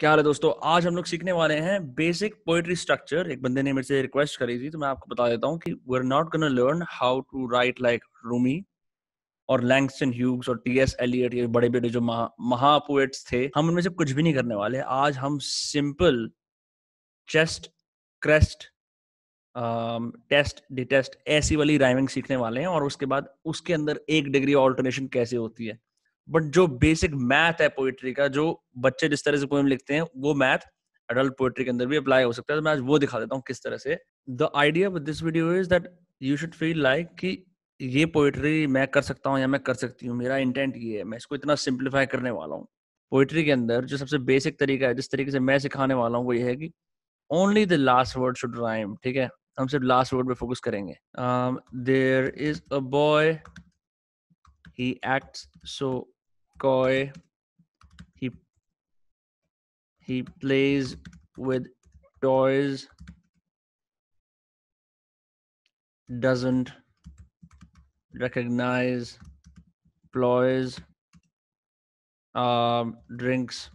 क्या हाल है दोस्तों आज हम लोग सीखने वाले हैं बेसिक पोएट्री स्ट्रक्चर एक बंदे ने मेरे से रिक्वेस्ट करी थी तो मैं आपको बता देता हूँ कि we are not gonna learn how to write like Rumi और लैंगस्टन ह्यूग्स और टी एस एलियट ये बड़े बड़े जो महा महापोएट्स थे हम उनमें से कुछ भी नहीं करने वाले आज हम simple chest crest test detest ऐसी वाली राइमिंग सीखने वाले हैं और उसके बाद उसके अंदर एक डिग्री ऑल्टरनेशन कैसे होती है बट जो बेसिक मैथ है पोइट्री का जो बच्चे जिस तरह से पोएम लिखते हैं वो मैथ अडल्ट पोइट्री के अंदर भी अप्लाई हो सकता है तो मैं आज वो दिखा देता हूँ किस तरह से the idea with this video is that you should feel like कि ये पोइट्री मैं कर सकता हूँ या मैं कर सकती हूँ मेरा इंटेंट ये है मैं इसको इतना सिंप्लीफाई करने वाला हूँ पोइट्री के अंदर जो सबसे बेसिक तरीका है जिस तरीके से मैं सिखाने वाला हूँ वो ये है कि only the last word should rhyme ठीक है हम सिर्फ लास्ट वर्ड पे फोकस करेंगे there is a boy he act so Koi. He he plays with toys. Doesn't recognize ploys. Um, drinks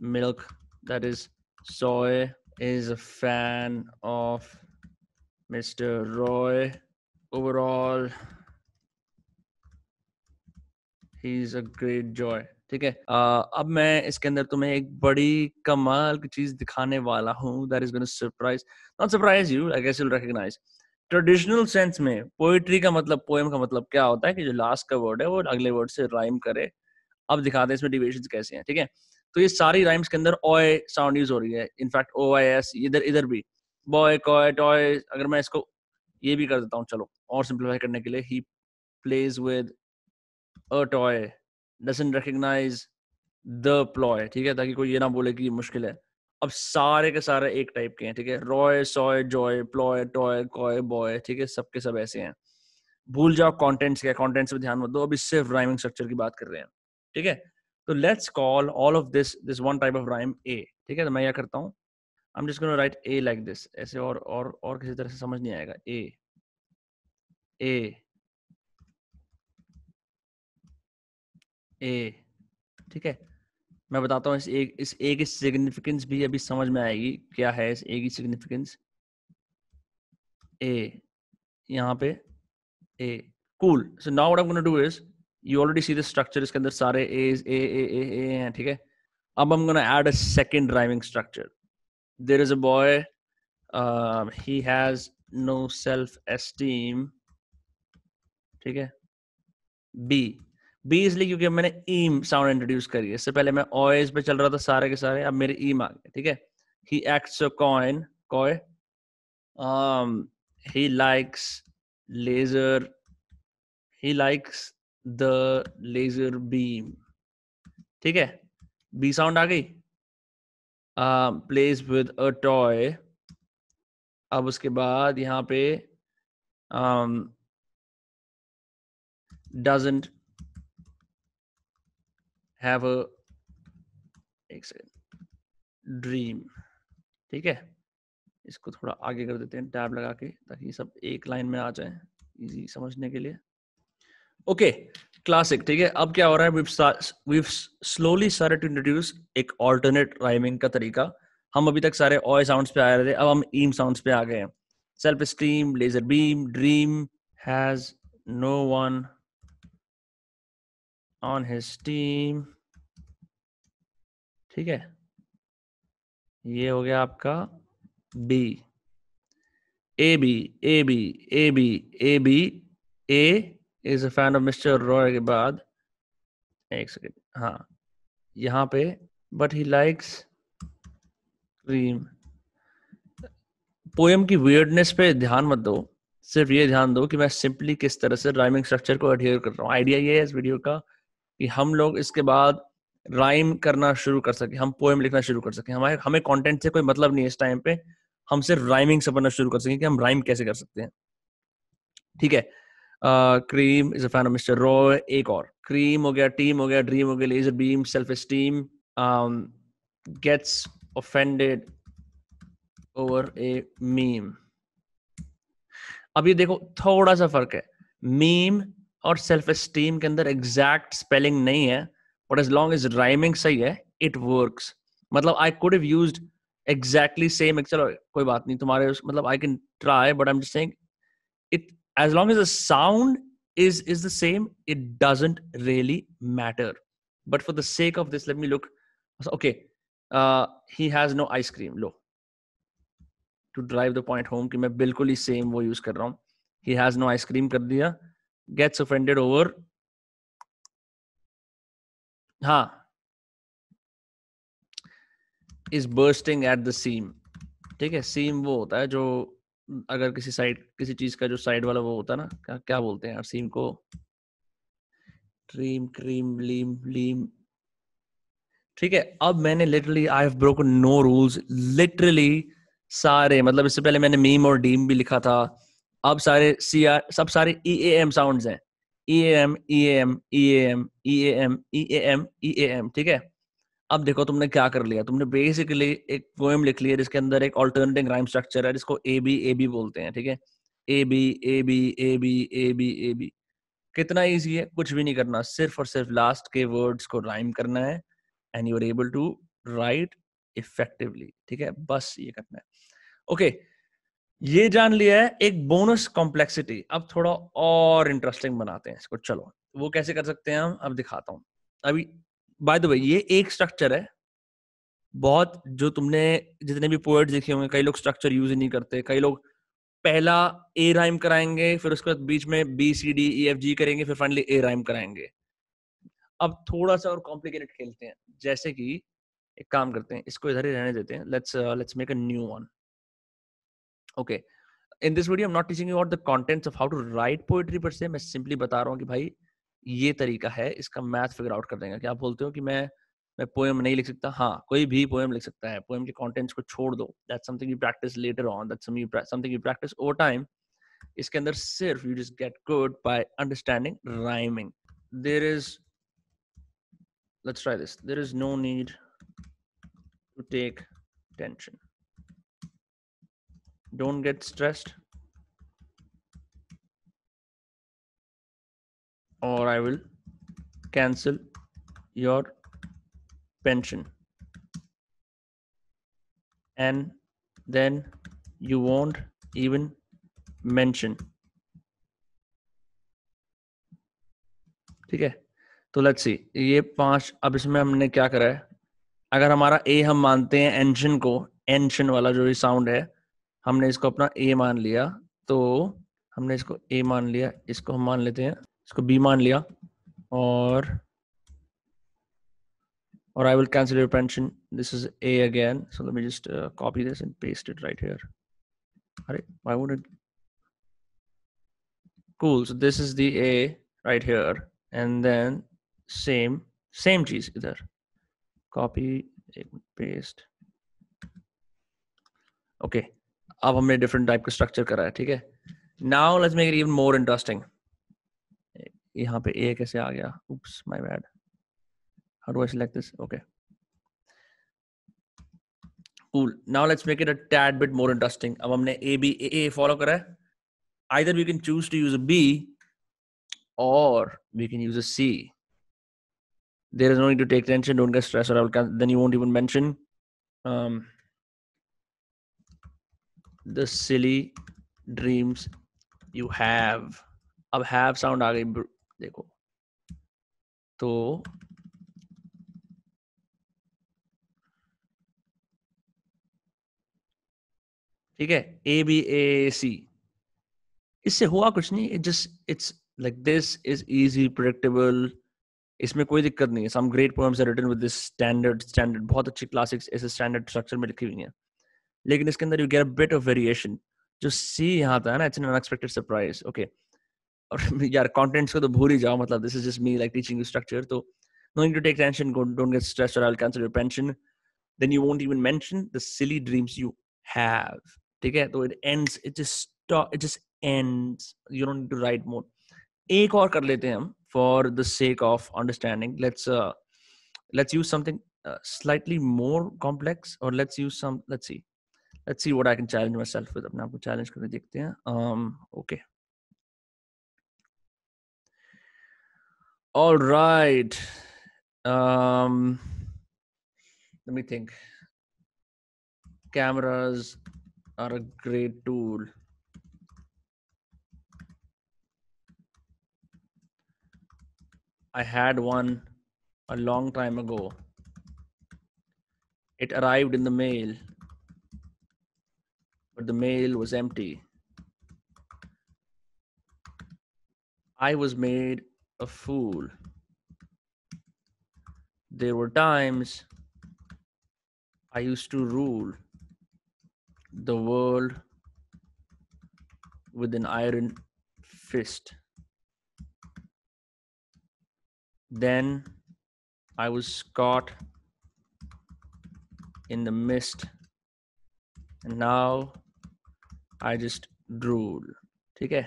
milk that is soy. Is a fan of Mr. Roy. Overall, he is a great joy ठीक है अब मैं इसके अंदर तुम्हें एक बड़ी कमाल की चीज दिखाने वाला हूँ that is gonna surprise not surprise you I guess you will recognise traditional sense में पोएट्री का मतलब पोएम का मतलब क्या होता है कि जो लास्ट का वर्ड है वो अगले वर्ड से राइम करे अब दिखाते हैं इसमें डिवेशन कैसे हैं ठीक है तो ये सारी राइम्स के अंदर ओए साउंड यूज हो रही है इनफैक्ट ओ आई एस इधर इधर भी बॉय कॉय टॉय अगर मैं इसको ये भी कर देता हूँ चलो और सिंप्लीफाई करने के लिए he plays with a toy doesn't recognise the ploy ठीक है ताकि कोई ये ना बोले कि ये मुश्किल है अब सारे के सारे एक टाइप के हैं ठीक है Roy soy joy ploy toy coy boy ठीक है सबके सब ऐसे हैं भूल जाओ कॉन्टेंट्स क्या कॉन्टेंट्स पर ध्यान मत दो अभी सिर्फ राइमिंग स्ट्रक्चर की बात कर रहे हैं ठीक है तो let's call all of this this one type of rhyme A ठीक है तो मैं यह करता हूँ I am just gonna write A like this ऐसे और और और किसी तरह से समझ नहीं आएगा ए ए ए ठीक है मैं बताता हूँ इस ए इस ए की सिग्निफिकेंस भी अभी समझ में आएगी क्या है इस ए की सिग्निफिकेंस ए यहाँ पे A cool so now what I am gonna do is you already see the structure इसके अंदर सारे ए ए ए ए ए हैं ठीक है अब I am gonna add a second driving structure there is a boy he has no self esteem ठीक है B B इसलिए क्योंकि मैंने ईम साउंड इंट्रोड्यूस करी है इससे पहले मैं ऑयज पे चल रहा था सारे के सारे अब मेरे ईम आ गए ठीक है he acts a coin coy um he likes laser he likes the laser beam ठीक है बी साउंड आ गई प्लेस विद अ टॉय अब उसके बाद यहाँ पे um, doesn't हैव अ एक सेकेंड ड्रीम ठीक है इसको थोड़ा आगे कर देते हैं टैब लगा के ताकि सब एक लाइन में आ जाए इजी समझने के लिए ओके क्लासिक ठीक है अब क्या हो रहा है वी स्लोली सारे टू इंट्रोड्यूस एक ऑल्टरनेट राइमिंग का तरीका हम अभी तक सारे ऑय साउंड्स पे आ रहे थे अब हम ईम साउंड्स पे आ गए हैं self esteem laser beam dream has no one on his team ठीक है ये हो गया आपका B A B A B A B A B A is a fan of Mr Roy के बाद एक सेकेंड हाँ यहाँ पे but he likes cream poem की वियर्डनेस पे ध्यान मत दो सिर्फ ये ध्यान दो कि मैं सिंपली किस तरह से राइमिंग स्ट्रक्चर को अडियर कर रहा हूँ आइडिया ये है इस वीडियो का कि हम लोग इसके बाद राइम करना शुरू कर सके हम पोएम लिखना शुरू कर सके हमारे हमें कंटेंट से कोई मतलब नहीं है इस टाइम पे हम सिर्फ राइमिंग से पढ़ना शुरू कर सकें कि हम राइम कैसे कर सकते हैं ठीक है cream is a fan of Mr Roy एक और क्रीम हो गया टीम हो गया ड्रीम हो गया laser beam self esteem gets offended over a meme अब ये देखो थोड़ा सा फर्क है मीम और सेल्फ स्टीम के अंदर एग्जैक्ट स्पेलिंग नहीं है but as long as rhyming सही है इट वर्क मतलब I could have exactly same चलो कोई बात नहीं तुम्हारे मतलब I can try but I am saying it as long as the sound is is the same it doesn't really matter but for the sake of this let me look okay uh he has no ice cream low to drive the point home कि मैं बिल्कुल ही same वो use कर रहा हूँ he has no ice cream कर दिया gets offended over ha is bursting at the seam ठीक है सीम वो होता है जो अगर किसी साइड किसी चीज का जो साइड वाला वो होता है ना क्या क्या बोलते हैं यार सीम को ट्रीम क्रीम लीम लीम ठीक है अब मैंने literally I have broken no rules literally सारे मतलब इससे पहले मैंने मीम और डीम भी लिखा था अब सारे सी आर सब सारे ई ए एम साउंड हैं E A M E A M E A M E A M E A M E A M ठीक है अब देखो तुमने क्या कर लिया तुमने बेसिकली एक पोएम लिख लिया जिसके अंदर एक ऑल्टरनेटिंग राइम स्ट्रक्चर है जिसको ए बी ए बी बोलते हैं ठीक है A B A B A B A B A B कितना ईजी है कुछ भी नहीं करना सिर्फ और सिर्फ लास्ट के वर्ड्स को राइम करना है and you are able to write effectively ठीक है बस ये करना है ओके okay, ये जान लिया है एक बोनस कॉम्प्लेक्सिटी अब थोड़ा और इंटरेस्टिंग बनाते हैं इसको चलो वो कैसे कर सकते हैं हम अब दिखाता हूं अभी बाय द वे ये एक स्ट्रक्चर है बहुत जो तुमने जितने भी पोएट्स देखे होंगे कई लोग स्ट्रक्चर यूज ही नहीं करते कई लोग पहला ए राइम कराएंगे फिर उसके बाद बीच में B C D E F G करेंगे फिर फाइनली ए राइम कराएंगे अब थोड़ा सा और कॉम्प्लिकेटेड खेलते हैं जैसे कि एक काम करते हैं इसको इधर ही रहने देते हैं let's let's make a new one okay in this video not teaching teaching the contents of how to write poetry पर से मैं सिंपली बता रहा हूँ कि भाई ये तरीका है इसका मैथ फिगर आउट कर देंगे क्या आप बोलते हो कि मैं मैं पोएम नहीं लिख सकता हाँ कोई भी पोएम लिख सकता है पोएम के कंटेंट्स को छोड़ दो that's something you practise later on that's something you practise over time इसके अंदर सिर्फ you just get good by understanding rhyming there is let's try this there is no need to take tension don't get stressed or I will cancel your pension and then you won't even mention ठीक है तो let's see ये पांच अब इसमें हमने क्या करा है अगर हमारा ए हम मानते हैं एंशन को एंशन वाला जो ये साउंड है हमने इसको अपना ए मान लिया तो हमने इसको ए मान लिया इसको हम मान लेते हैं इसको बी मान लिया और और I will cancel your pension. This is A again. So let me just uh, copy this and paste it right here. All right, why would it? Cool, so this is the A right here. And then same, same cheese either. Copy, paste. Okay, अब हमने different type का structure करा है ठीक है now let's make it even more interesting यहाँ पे A कैसे आ गया oops my bad how do I select this okay cool now let's make it a tad bit more interesting अब हमने A B A A follow करा है either we can choose to use a B और we can use a C There is no need to take tension. Don't get stressed, or I will, then you won't even mention. Um, the silly dreams you have अब have sound आ गई देखो तो ठीक है A B ए सी इससे हुआ कुछ नहीं it just it's like this is easy predictable इसमें कोई दिक्कत नहीं है some great poems are written with this standard standard बहुत अच्छी क्लासिक्स ऐसे स्टैंडर्ड स्ट्रक्चर में लिखी हुई है लेकिन इसके अंदर you get a bit of variation जो सी यहाँ था ना it's an unexpected surprise okay और यार कंटेंट्स को तो भूल ही जाओ मतलब this is just me like teaching you structure तो no need to take tension don't get stress और I will cancel your pension then you won't even mention the silly dreams you have ठीक है तो it ends it just it just ends you don't need to write more एक और कर लेते हैं हम for the sake of understanding let's let's use something slightly more complex और let's use some let's see let's see what I can challenge myself with. अपने आप को challenge करके देखते हैं. Um, okay. All right. Um, let me think. Cameras are a great tool. I had one a long time ago. It arrived in the mail but the mail was empty. I was made a fool. There were times I used to rule the world with an iron fist. Then I was caught in the mist, and now I just drool. Okay.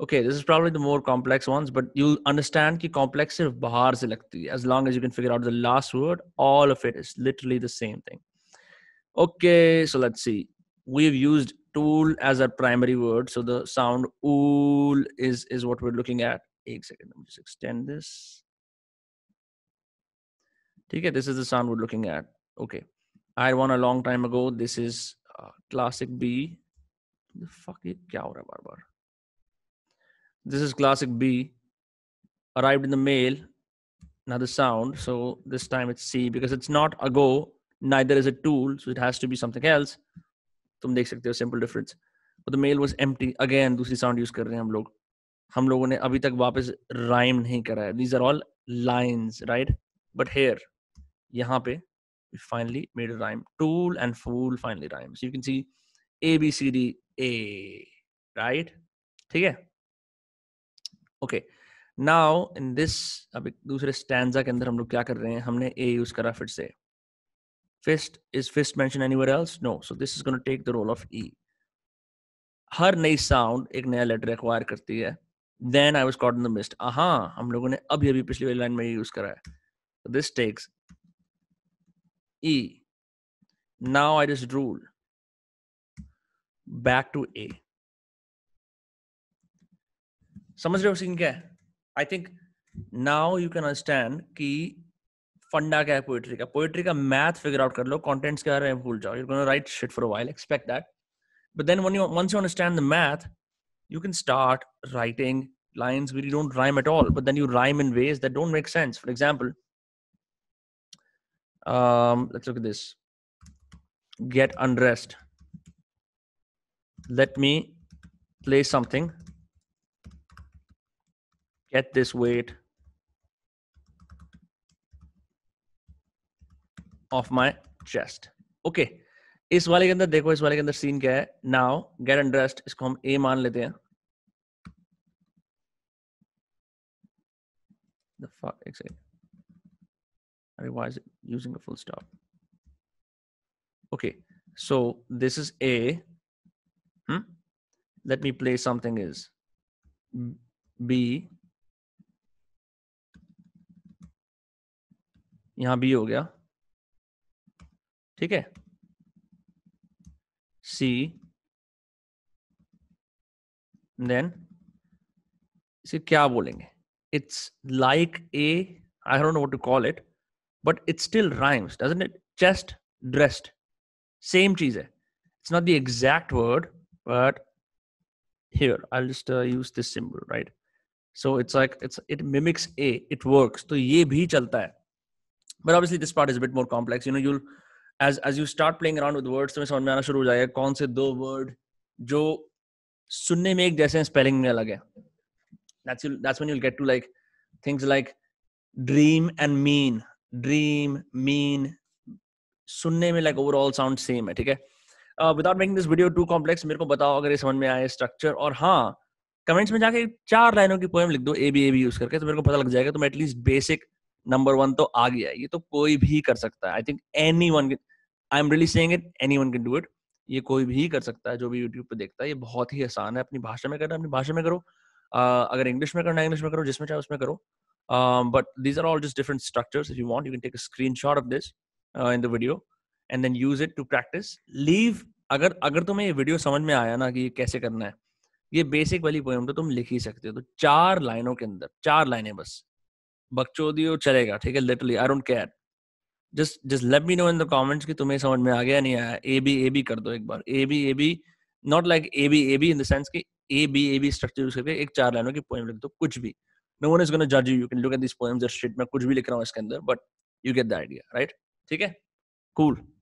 okay this is probably the more complex ones but you understand ki complex sirf bahar se as long as you can figure out the last word all of it is literally the same thing okay so let's see we've used tool as our primary word so the sound ool is is what we're looking at eight second let me just extend this okay this is the sound we're looking at okay i won a long time ago this is uh, classic b the fuck ye kya ho raha this is classic b arrived in the mail another sound so this time it's c because it's not a go neither is a tool so it has to be something else तुम देख सकते हो simple difference the mail was M again दूसरी sound use कर रहे हैं हम लोग हम लोगों ने अभी तक वापस राइम नहीं करा these are all lines right but here here We पे finally made rhyme tool and fool finally rhyme so you can see A B C D A right ठीक है ओके नाउ इन दिस अब दूसरे stanza के अंदर हम लोग क्या कर रहे हैं हमने ए यूज करा फिर से fist is fist mention anywhere else no so this is gonna take the role of E हर नई साउंड एक नया लेटर एक्वायर करती है then I was caught in the mist हाँ हम लोगों ने अभी अभी पिछली वाली लाइन में यूज करा है this takes E now I just rule back to A. समझ रहे हो सीन क्या है I think now you can understand कि फंडा क्या है पोएट्री का पोएट्री का मैथ फिगर आउट कर लो कंटेंट्स क्या बारे में भूल जाओ you can write shit for a while expect that but then when you once you understand the math you can start writing lines where you don't rhyme at all, but then you rhyme in ways that don't make sense. For example, um, let's look at this get undressed let me play something get this weight off my chest. Okay. इस वाले के अंदर देखो इस वाले के अंदर scene क्या है नाउ गेट अंडरस्ट इसको हम ए मान लेते हैं The fuck, एक Otherwise, why is it using a full stop? Okay, so this is A. Hmm? Let me play something is B. यहां B हो गया ठीक है C देन इसे क्या बोलेंगे it's like a i don't know what to call it but it still rhymes doesn't it chest dressed same cheese it's not the exact word but here i'll just uh, use this symbol right so it's like it's it mimics a it works so ye bhi chalta hai but obviously this part is a bit more complex you know you'll as as you start playing around with words तुम्हें समझ में आना शुरू हो जाएगा कौन से दो word जो सुनने में एक जैसे spelling में अलग है that's you that's when you'll get to like things like dream and mean dream mean सुनने में like overall sound same है ठीक है without making this video too complex मेरे को बताओ अगर ये समझ में आए स्ट्रक्चर और हाँ कमेंट्स में जाके चार लाइनों की पोएम लिख दो A B A B use करके तो मेरे को पता लग जाएगा तो मैं एटलीस्ट बेसिक नंबर वन तो आ गया ये तो कोई भी कर सकता है I think anyone I am really saying it anyone can do it ये कोई भी कर सकता है जो भी यूट्यूब पर देखता है ये बहुत ही आसान है अपनी भाषा में करना अपनी भाषा में करो uh, अगर इंग्लिश में करना इंग्लिश में करो जिसमें चाहे उसमें करो but these are all just different structures if you want you can take screenshot of this in the video and then use it to practise leave अगर अगर तुम्हें ये वीडियो समझ में आया ना कि ये कैसे करना है ये बेसिक वाली पोएम तो तुम लिख ही सकते हो तो चार लाइनों के अंदर चार लाइनें बस बकचोदी चलेगा ठीक है literally I don't care just just let me know in the comments कि तुम्हें समझ में आ गया नहीं आया ए बी ए बी कर दो एक बार A B A B not like A B A B in the sense कि A B A B structure use करके एक चार लाइनों की पोएम लिख दो कुछ भी नो वन इज गोना जज you you can look at this poems just shit मैं कुछ भी लिख रहा हूं इसके अंदर but you get the idea right ठीक है कूल cool.